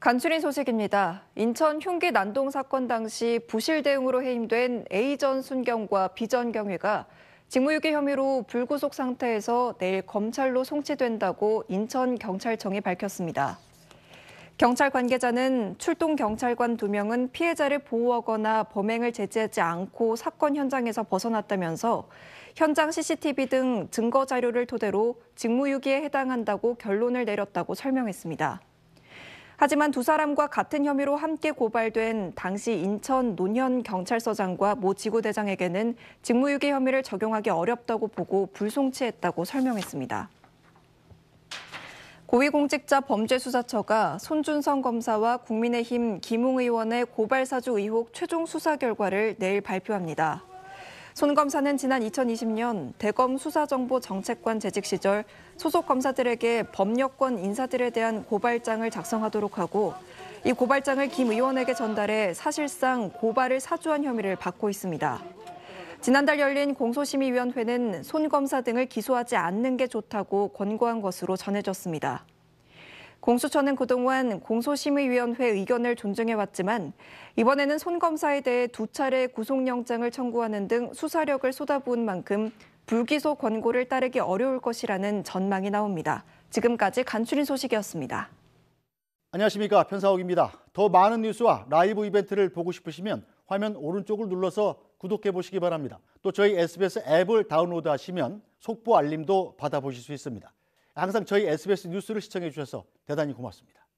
간추린 소식입니다. 인천 흉기 난동 사건 당시 부실 대응으로 해임된 A전 순경과 B전 경위가 직무유기 혐의로 불구속 상태에서 내일 검찰로 송치된다고 인천경찰청이 밝혔습니다. 경찰 관계자는 출동 경찰관 두명은 피해자를 보호하거나 범행을 제지하지 않고 사건 현장에서 벗어났다면서 현장 CCTV 등 증거 자료를 토대로 직무유기에 해당한다고 결론을 내렸다고 설명했습니다. 하지만 두 사람과 같은 혐의로 함께 고발된 당시 인천 논현 경찰서장과 모 지구대장에게는 직무유기 혐의를 적용하기 어렵다고 보고 불송치했다고 설명했습니다. 고위공직자 범죄수사처가 손준성 검사와 국민의힘 김웅 의원의 고발사주 의혹 최종 수사 결과를 내일 발표합니다. 손 검사는 지난 2020년 대검 수사정보 정책관 재직 시절 소속 검사들에게 법력권 인사들에 대한 고발장을 작성하도록 하고 이 고발장을 김 의원에게 전달해 사실상 고발을 사주한 혐의를 받고 있습니다. 지난달 열린 공소심의위원회는 손 검사 등을 기소하지 않는 게 좋다고 권고한 것으로 전해졌습니다. 공수처는 그동안 공소심의위원회 의견을 존중해왔지만 이번에는 손 검사에 대해 두 차례 구속영장을 청구하는 등 수사력을 쏟아부은 만큼 불기소 권고를 따르기 어려울 것이라는 전망이 나옵니다. 지금까지 간추린 소식이었습니다. 안녕하십니까 편사옥입니다. 더 많은 뉴스와 라이브 이벤트를 보고 싶으시면 화면 오른쪽을 눌러서 구독해 보시기 바랍니다. 또 저희 SBS 앱을 다운로드하시면 속보 알림도 받아보실 수 있습니다. 항상 저희 SBS 뉴스를 시청해 주셔서 대단히 고맙습니다.